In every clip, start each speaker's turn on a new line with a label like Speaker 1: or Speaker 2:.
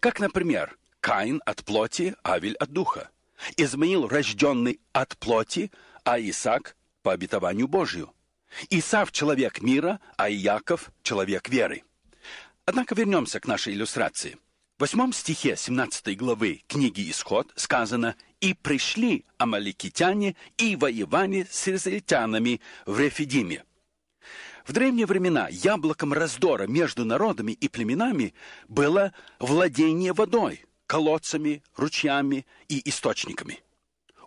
Speaker 1: Как, например, Каин от плоти, Авель от духа. Изменил рожденный от плоти, а Исаак по обетованию Божию. Исав – человек мира, а Иаков – человек веры. Однако вернемся к нашей иллюстрации. В восьмом стихе 17 главы книги «Исход» сказано «И пришли амаликитяне и воевали с израильтянами в Рефидиме». В древние времена яблоком раздора между народами и племенами было владение водой, колодцами, ручьями и источниками.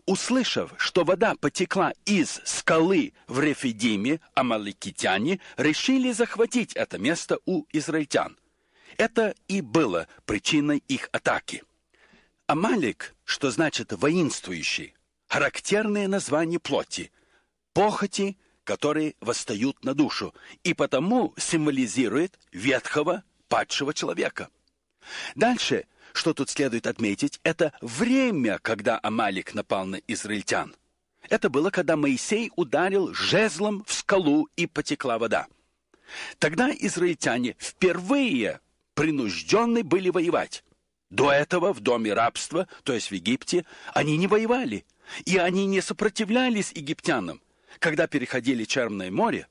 Speaker 1: Услышав, что вода потекла из скалы в Рефидиме, амаликитяне решили захватить это место у израильтян. Это и было причиной их атаки. Амалик, что значит «воинствующий», характерное название плоти, похоти которые восстают на душу, и потому символизирует ветхого, падшего человека. Дальше, что тут следует отметить, это время, когда Амалик напал на израильтян. Это было, когда Моисей ударил жезлом в скалу, и потекла вода. Тогда израильтяне впервые принуждены были воевать. До этого в доме рабства, то есть в Египте, они не воевали, и они не сопротивлялись египтянам когда переходили Черное море,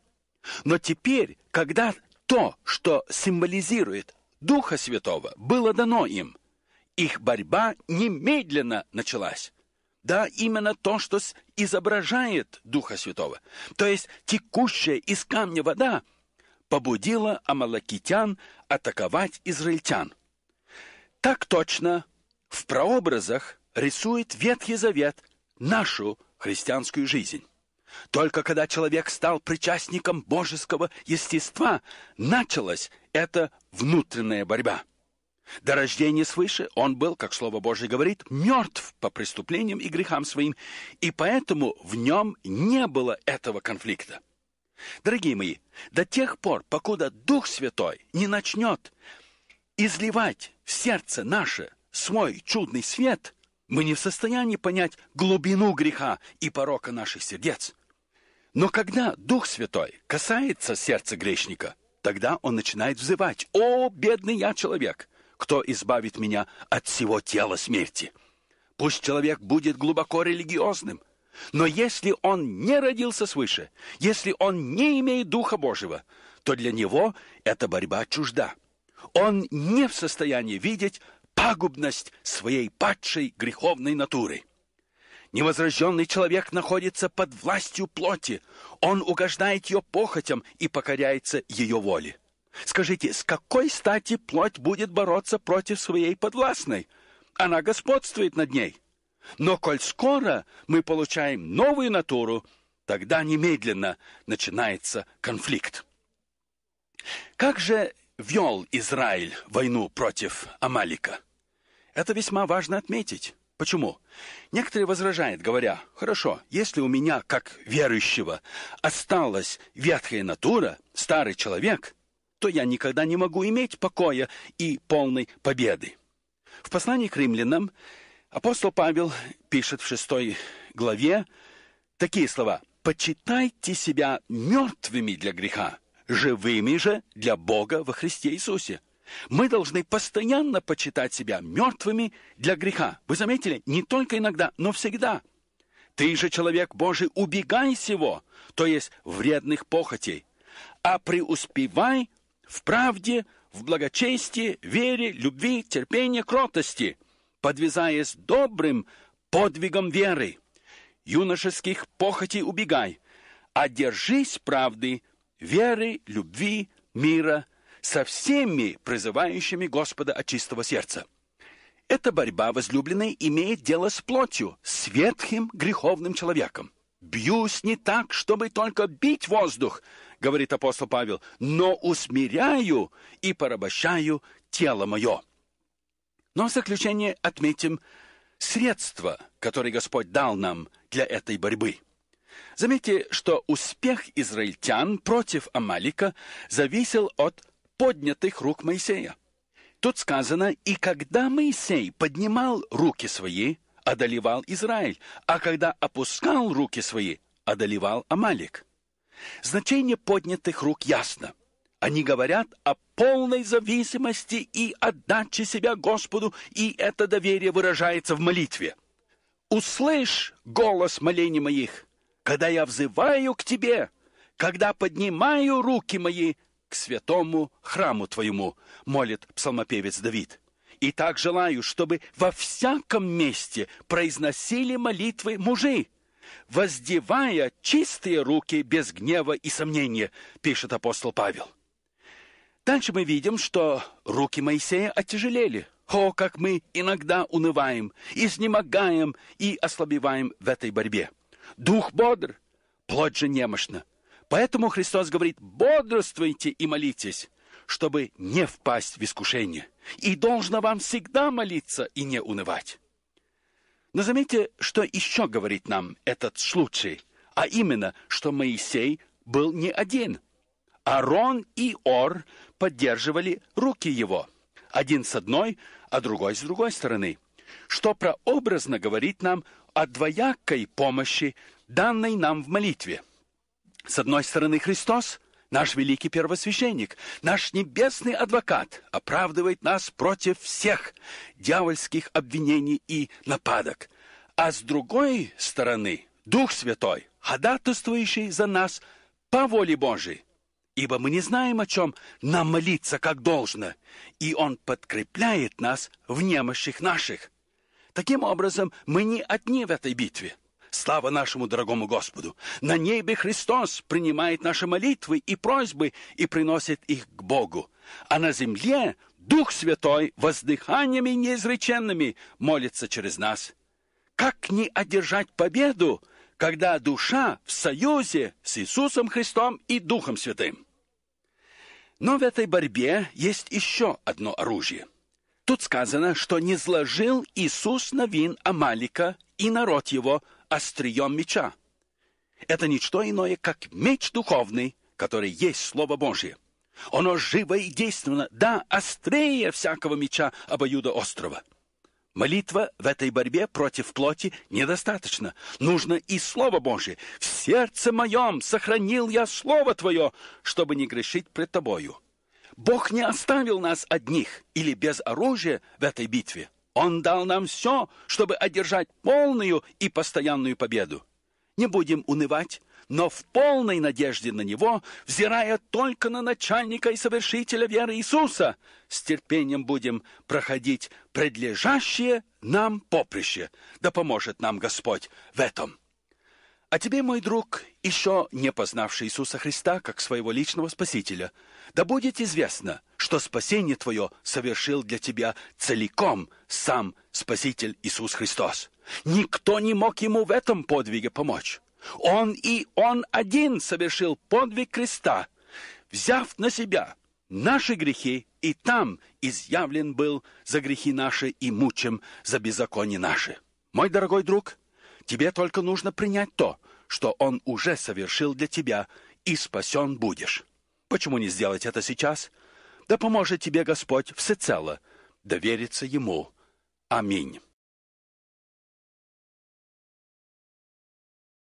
Speaker 1: но теперь, когда то, что символизирует Духа Святого, было дано им, их борьба немедленно началась. Да, именно то, что изображает Духа Святого, то есть текущая из камня вода, побудила амалакитян атаковать израильтян. Так точно в прообразах рисует Ветхий Завет нашу христианскую жизнь. Только когда человек стал причастником божеского естества, началась эта внутренняя борьба. До рождения свыше он был, как Слово Божье говорит, мертв по преступлениям и грехам своим, и поэтому в нем не было этого конфликта. Дорогие мои, до тех пор, покуда Дух Святой не начнет изливать в сердце наше свой чудный свет, мы не в состоянии понять глубину греха и порока наших сердец. Но когда Дух Святой касается сердца грешника, тогда он начинает взывать «О, бедный я человек! Кто избавит меня от всего тела смерти?» Пусть человек будет глубоко религиозным, но если он не родился свыше, если он не имеет Духа Божьего, то для него эта борьба чужда. Он не в состоянии видеть пагубность своей падшей греховной натуры. Невозвращенный человек находится под властью плоти. Он угождает ее похотям и покоряется ее воле. Скажите, с какой стати плоть будет бороться против своей подвластной? Она господствует над ней. Но коль скоро мы получаем новую натуру, тогда немедленно начинается конфликт. Как же вел Израиль войну против Амалика? Это весьма важно отметить. Почему? Некоторые возражают, говоря, хорошо, если у меня, как верующего, осталась ветхая натура, старый человек, то я никогда не могу иметь покоя и полной победы. В послании к римлянам апостол Павел пишет в шестой главе такие слова «Почитайте себя мертвыми для греха, живыми же для Бога во Христе Иисусе». Мы должны постоянно почитать себя мертвыми для греха. Вы заметили? Не только иногда, но всегда. Ты же, человек Божий, убегай сего, то есть вредных похотей, а преуспевай в правде, в благочестии, вере, любви, терпении, кротости, подвязаясь добрым подвигом веры. Юношеских похотей убегай, а держись правды, веры, любви, мира, со всеми призывающими Господа от чистого сердца. Эта борьба, возлюбленной, имеет дело с плотью, с ветхим греховным человеком. «Бьюсь не так, чтобы только бить воздух», — говорит апостол Павел, «но усмиряю и порабощаю тело мое». Но в заключение отметим средства, которые Господь дал нам для этой борьбы. Заметьте, что успех израильтян против Амалика зависел от поднятых рук Моисея. Тут сказано, и когда Моисей поднимал руки свои, одолевал Израиль, а когда опускал руки свои, одолевал Амалик. Значение поднятых рук ясно. Они говорят о полной зависимости и отдаче себя Господу, и это доверие выражается в молитве. «Услышь голос молений моих, когда я взываю к Тебе, когда поднимаю руки мои к святому храму твоему, молит псалмопевец Давид. И так желаю, чтобы во всяком месте произносили молитвы мужи, воздевая чистые руки без гнева и сомнения, пишет апостол Павел. Дальше мы видим, что руки Моисея оттяжелели. О, как мы иногда унываем, изнемогаем и ослабеваем в этой борьбе. Дух бодр, плоть же немощна. Поэтому Христос говорит, бодрствуйте и молитесь, чтобы не впасть в искушение. И должно вам всегда молиться и не унывать. Но заметьте, что еще говорит нам этот случай, а именно, что Моисей был не один. Арон и Ор поддерживали руки его, один с одной, а другой с другой стороны, что прообразно говорит нам о двоякой помощи, данной нам в молитве – с одной стороны, Христос, наш великий первосвященник, наш небесный адвокат, оправдывает нас против всех дьявольских обвинений и нападок. А с другой стороны, Дух Святой, ходатайствующий за нас по воле Божией, ибо мы не знаем, о чем нам молиться как должно, и Он подкрепляет нас в немощих наших. Таким образом, мы не одни в этой битве. Слава нашему дорогому Господу! На небе Христос принимает наши молитвы и просьбы и приносит их к Богу. А на земле Дух Святой воздыханиями неизреченными молится через нас. Как не одержать победу, когда душа в союзе с Иисусом Христом и Духом Святым? Но в этой борьбе есть еще одно оружие. Тут сказано, что не зложил Иисус на вин Амалика и народ его острием меча. Это не что иное, как меч духовный, который есть Слово Божье. Оно живо и действенно, да, острее всякого меча обоюда острова. Молитва в этой борьбе против плоти недостаточно. Нужно и Слово Божие. В сердце моем сохранил я Слово Твое, чтобы не грешить пред Тобою. Бог не оставил нас одних или без оружия в этой битве. Он дал нам все, чтобы одержать полную и постоянную победу. Не будем унывать, но в полной надежде на Него, взирая только на начальника и совершителя веры Иисуса, с терпением будем проходить предлежащее нам поприще. Да поможет нам Господь в этом». А тебе, мой друг, еще не познавший Иисуса Христа как своего личного Спасителя, да будет известно, что спасение твое совершил для тебя целиком сам Спаситель Иисус Христос. Никто не мог ему в этом подвиге помочь. Он и он один совершил подвиг креста, взяв на себя наши грехи, и там изъявлен был за грехи наши и мучим за беззаконие наши. Мой дорогой друг, — Тебе только нужно принять то, что Он уже совершил для тебя, и спасен будешь. Почему не сделать это сейчас? Да поможет тебе Господь всецело довериться Ему. Аминь.